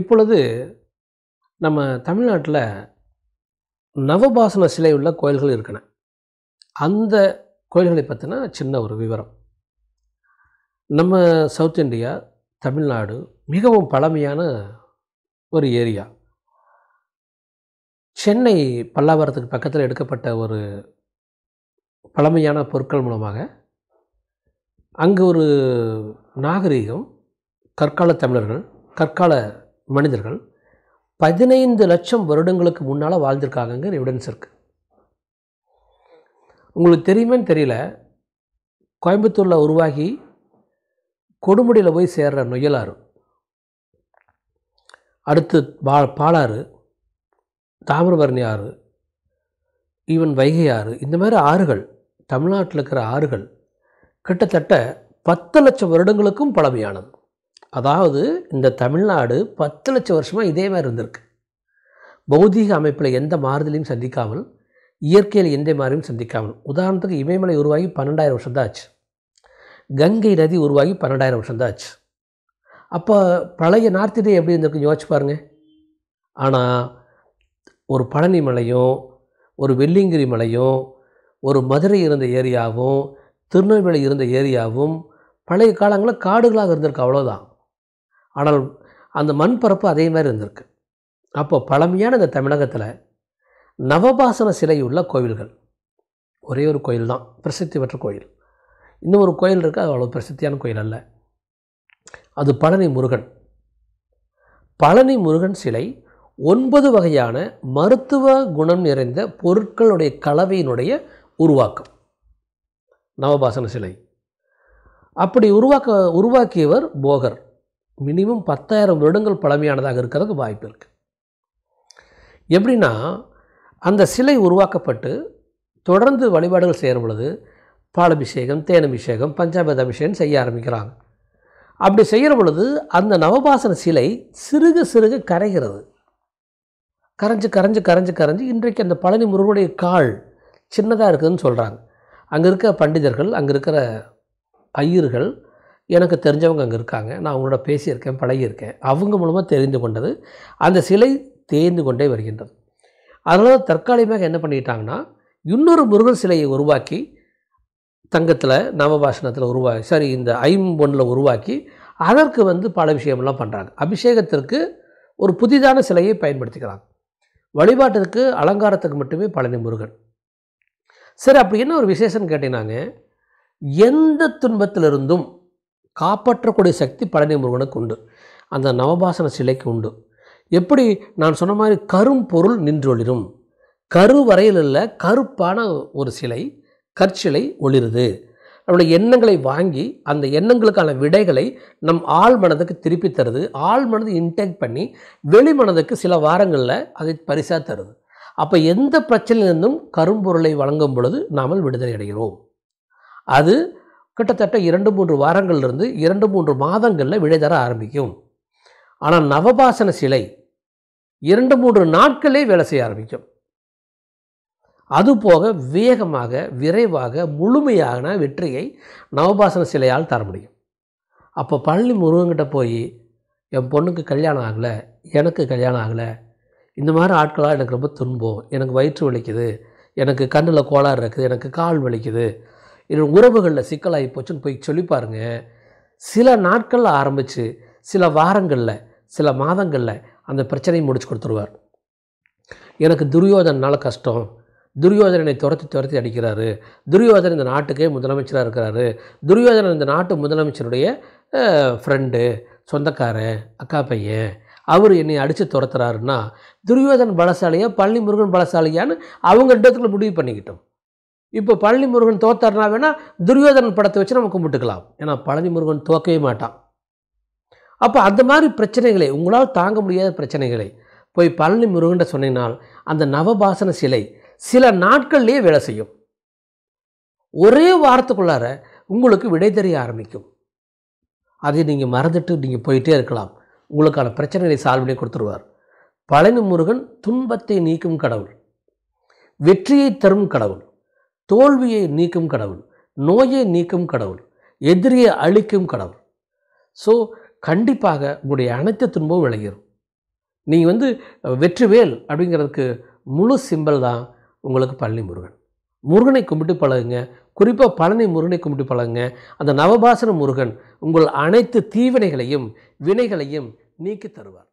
இப்பொழுது நம்ம தமிழ்நாட்டில் நவபாசன சிலை உள்ள கோயில்கள் இருக்கன அந்த கோயில்களை பற்றினா சின்ன ஒரு விவரம் நம்ம சவுத் இந்தியா தமிழ்நாடு மிகவும் பழமையான ஒரு ஏரியா சென்னை பல்லாவரத்துக்கு பக்கத்தில் எடுக்கப்பட்ட ஒரு பழமையான பொருட்கள் மூலமாக அங்கு ஒரு நாகரீகம் கற்கால தமிழர்கள் கற்கால மனிதர்கள் பதினைந்து லட்சம் வருடங்களுக்கு முன்னால் வாழ்ந்திருக்காங்கங்கிற எவிடன்ஸ் இருக்குது உங்களுக்கு தெரியுமேன்னு தெரியல கோயம்புத்தூரில் உருவாகி கொடுமுடியில் போய் சேர்ற நொயலாறு அடுத்து பா பாலாறு தாமிரபரணி ஆறு ஈவன் வைகை ஆறு இந்த மாதிரி ஆறுகள் தமிழ்நாட்டில் இருக்கிற ஆறுகள் கிட்டத்தட்ட பத்து லட்சம் வருடங்களுக்கும் பழமையானது அதாவது இந்த தமிழ்நாடு பத்து லட்சம் வருஷமாக இதே மாதிரி இருந்திருக்கு பௌதீக அமைப்பில் எந்த மாறுதலையும் சந்திக்காமல் இயற்கையில் எந்த மாதிரியும் சந்திக்காமல் உதாரணத்துக்கு இமயமலை உருவாகி பன்னெண்டாயிரம் வருஷம் தான் ஆச்சு கங்கை நதி உருவாகி பன்னெண்டாயிரம் வருஷம் தான் ஆச்சு அப்போ பழைய நார்த் இந்தியா எப்படி இருந்திருக்கு யோசிச்சு பாருங்கள் ஆனால் ஒரு பழனி மலையும் ஒரு வெள்ளிங்கிரி மலையும் ஒரு மதுரை இருந்த ஏரியாவும் திருநெல்வேலி இருந்த ஏரியாவும் பழைய காலங்களில் காடுகளாக இருந்திருக்கு அவ்வளோதான் ஆனால் அந்த மண் பரப்பு அதே மாதிரி இருந்திருக்கு அப்போ பழமையான இந்த தமிழகத்தில் நவபாசன சிலை உள்ள கோவில்கள் ஒரே ஒரு கோயில் தான் பிரசித்தி பெற்ற கோயில் இன்னும் ஒரு கோயில் இருக்குது அது அவ்வளோ பிரசித்தியான கோயில் அல்ல அது பழனி முருகன் பழனி முருகன் சிலை ஒன்பது வகையான மருத்துவ குணம் நிறைந்த பொருட்களுடைய கலவையினுடைய உருவாக்கம் நவபாசன சிலை அப்படி உருவாக்க உருவாக்கியவர் போகர் மினிமம் பத்தாயிரம் வருடங்கள் பழமையானதாக இருக்கிறதுக்கு வாய்ப்பு இருக்குது எப்படின்னா அந்த சிலை உருவாக்கப்பட்டு தொடர்ந்து வழிபாடுகள் செய்கிற பொழுது பாலபிஷேகம் தேனபிஷேகம் பஞ்சாபத அபிஷேகம் செய்ய ஆரம்பிக்கிறாங்க அப்படி செய்கிற பொழுது அந்த நவபாசன சிலை சிறுக சிறுக கரைகிறது கரைஞ்சு கரைஞ்சு கரைஞ்சு கரைஞ்சு இன்றைக்கு அந்த பழனி முருகனுடைய கால் சின்னதாக இருக்குதுன்னு சொல்கிறாங்க அங்கே இருக்கிற பண்டிதர்கள் அங்கே இருக்கிற ஐயர்கள் எனக்கு தெரிஞ்சவங்க அங்கே இருக்காங்க நான் அவங்களோட பேசியிருக்கேன் பழகியிருக்கேன் அவங்க மூலமாக தெரிந்து கொண்டது அந்த சிலை தேய்ந்து கொண்டே வருகின்றது அதனால் தற்காலிகமாக என்ன பண்ணிட்டாங்கன்னா இன்னொரு முருகன் சிலையை உருவாக்கி தங்கத்தில் நவபாஷணத்தில் உருவா சாரி இந்த ஐம்பொன்னில் உருவாக்கி அதற்கு வந்து பல விஷயம்லாம் பண்ணுறாங்க அபிஷேகத்திற்கு ஒரு புதிதான சிலையை பயன்படுத்திக்கிறாங்க வழிபாட்டிற்கு அலங்காரத்துக்கு மட்டுமே பழனி முருகன் சரி அப்படி என்ன ஒரு விசேஷம்னு கேட்டீங்கன்னாங்க எந்த துன்பத்திலிருந்தும் காப்பாற்றக்கூடிய சக்தி பழனி முருகனுக்கு உண்டு அந்த நவபாசன சிலைக்கு உண்டு எப்படி நான் சொன்ன மாதிரி கரும்பொருள் நின்றொளிரும் கரு வரையில் இல்லை கருப்பான ஒரு சிலை கற்சிலை ஒளிருது நம்முடைய எண்ணங்களை வாங்கி அந்த எண்ணங்களுக்கான விடைகளை நம் ஆள் மனதுக்கு திருப்பி தருது ஆள் மனது இன்டேக் பண்ணி வெளி மனதுக்கு சில வாரங்களில் அதை பரிசாக தருது அப்போ எந்த பிரச்சனையிலிருந்தும் கரும்பொருளை வழங்கும் பொழுது நாம் விடுதலை அடைகிறோம் அது கிட்டத்தட்ட இரண்டு மூன்று வாரங்கள்லேருந்து இரண்டு மூன்று மாதங்களில் விடை தர ஆரம்பிக்கும் ஆனால் நவபாசன சிலை இரண்டு மூன்று நாட்களே வேலை செய்ய ஆரம்பிக்கும் அதுபோக வேகமாக விரைவாக முழுமையான வெற்றியை நவபாசன சிலையால் தர முடியும் அப்போ பழனி முருகன்கிட்ட போய் என் பொண்ணுக்கு கல்யாணம் ஆகலை எனக்கு கல்யாணம் ஆகலை இந்த மாதிரி ஆட்களாக எனக்கு ரொம்ப துன்பம் எனக்கு வயிற்று வலிக்குது எனக்கு கண்ணில் கோளாறு இருக்குது எனக்கு கால் வலிக்குது என்னோட உறவுகளில் சிக்கலாகி போச்சுன்னு போய் சொல்லி பாருங்கள் சில நாட்களில் ஆரம்பித்து சில வாரங்களில் சில மாதங்களில் அந்த பிரச்சனையை முடிச்சு கொடுத்துருவார் எனக்கு துரியோதனால் கஷ்டம் துரியோதனனை துரத்தி துரத்தி அடிக்கிறாரு துரியோதனன் இந்த நாட்டுக்கே முதலமைச்சராக இருக்கிறாரு துரியோதனன் இந்த நாட்டு முதலமைச்சருடைய ஃப்ரெண்டு சொந்தக்காரன் அக்கா பையன் அவர் என்னை அடித்து துரத்துறாருன்னா துரியோதன் பலசாலையாக பழனி முருகன் பலசாலியான்னு அவங்க இடத்துல முடிவு பண்ணிக்கிட்டோம் இப்போ பழனி முருகன் தோத்தர்னா வேணால் துரியோதனன் படத்தை வச்சு நம்ம கும்பிட்டுக்கலாம் ஏன்னா பழனி முருகன் தோக்கவே மாட்டான் அப்போ அந்த மாதிரி பிரச்சனைகளை உங்களால் தாங்க முடியாத பிரச்சனைகளை போய் பழனி முருகன்ட்ட சொன்னீங்கன்னால் அந்த நவபாசன சிலை சில நாட்கள்லேயே வேலை செய்யும் ஒரே வாரத்துக்குள்ளார உங்களுக்கு விடை தெரிய ஆரம்பிக்கும் அதை நீங்கள் மறந்துட்டு நீங்கள் போயிட்டே இருக்கலாம் உங்களுக்கான பிரச்சனைகளை சால்வ் பண்ணி கொடுத்துருவார் பழனி முருகன் துன்பத்தை நீக்கும் கடவுள் வெற்றியை தரும் கடவுள் தோல்வியை நீக்கும் கடவுள் நோயை நீக்கும் கடவுள் எதிரியை அழிக்கும் கடவுள் ஸோ கண்டிப்பாக உங்களுடைய அனைத்து துன்பமும் விளையிடும் நீங்கள் வந்து வெற்றிவேல் அப்படிங்கிறதுக்கு முழு சிம்பல் தான் உங்களுக்கு பழனி முருகன் முருகனை கும்பிட்டு பழகுங்க குறிப்பாக பழனி முருகனை கும்பிட்டு பழகுங்க அந்த நவபாசன முருகன் உங்கள் அனைத்து தீவினைகளையும் வினைகளையும் நீக்கி தருவார்